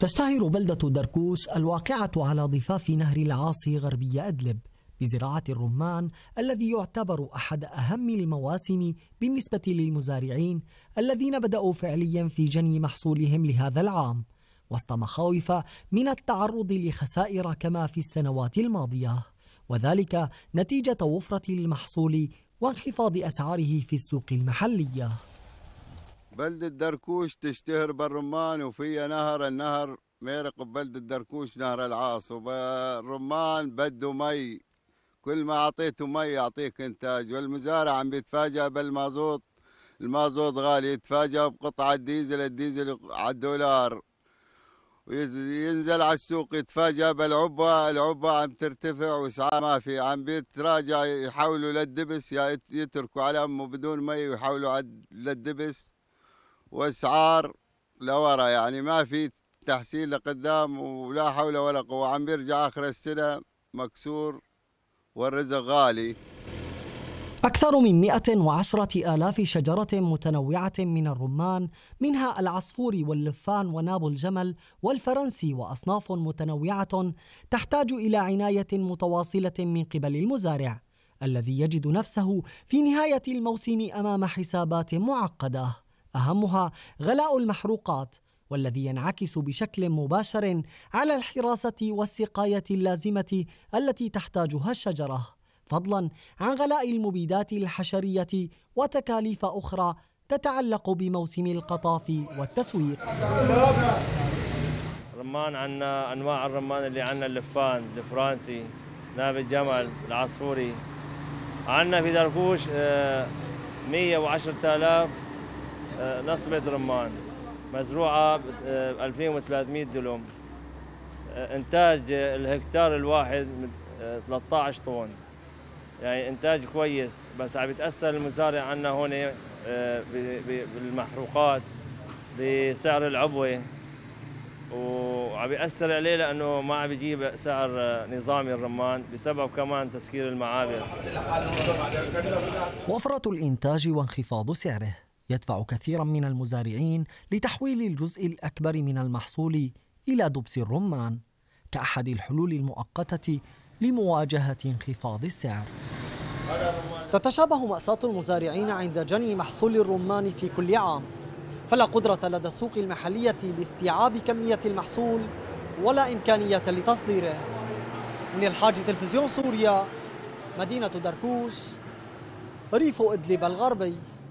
تشتهر بلدة دركوس الواقعة على ضفاف نهر العاصي غربي أدلب بزراعة الرمان الذي يعتبر أحد أهم المواسم بالنسبة للمزارعين الذين بدأوا فعليا في جني محصولهم لهذا العام وسط مخاوف من التعرض لخسائر كما في السنوات الماضية وذلك نتيجة وفرة المحصول وانخفاض أسعاره في السوق المحلية بلدة دركوش تشتهر بالرمان وفيها نهر النهر ميرق ببلدة دركوش نهر العاص والرمان بده مي كل ما اعطيته مي يعطيك انتاج والمزارع عم بيتفاجئ بالمازوت المازوت غالي يتفاجئ بقطعة ديزل الديزل على الدولار وينزل على السوق يتفاجأ بالعبة العبة عم ترتفع واسعار ما في عم بيتراجع يحولوا للدبس يا يتركوا على أمه بدون مي ويحولوا للدبس واسعار لورا يعني ما في تحسين لقدام ولا حول ولا قوه عم بيرجع اخر السنه مكسور والرزق غالي أكثر من 110 آلاف شجرة متنوعة من الرمان منها العصفور واللفان وناب الجمل والفرنسي وأصناف متنوعة تحتاج إلى عناية متواصلة من قبل المزارع الذي يجد نفسه في نهاية الموسم أمام حسابات معقدة أهمها غلاء المحروقات والذي ينعكس بشكل مباشر على الحراسة والسقاية اللازمة التي تحتاجها الشجرة فضلا عن غلاء المبيدات الحشرية وتكاليف أخرى تتعلق بموسم القطاف والتسويق رمان عندنا أنواع الرمان اللي عندنا اللفان الفرنسي ناب الجمل العصفوري عندنا في درفوش 110 آه، آلاف آه، نصبة رمان مزروعة ب 2300 آه، دلم آه، إنتاج الهكتار الواحد 13 طن يعني إنتاج كويس بس عم يتأثر المزارع عنا هون بالمحروقات بسعر العبوة وعم يأثر عليه لأنه ما عم يجيب سعر نظامي الرمان بسبب كمان تسكير المعابر وفرة الإنتاج وانخفاض سعره يدفع كثيرا من المزارعين لتحويل الجزء الأكبر من المحصول إلى دبس الرمان كأحد الحلول المؤقتة لمواجهة انخفاض السعر تتشابه مأساة المزارعين عند جني محصول الرمان في كل عام فلا قدرة لدى السوق المحلية لاستيعاب كمية المحصول ولا إمكانية لتصديره من الحاج تلفزيون سوريا مدينة دركوش ريف إدلب الغربي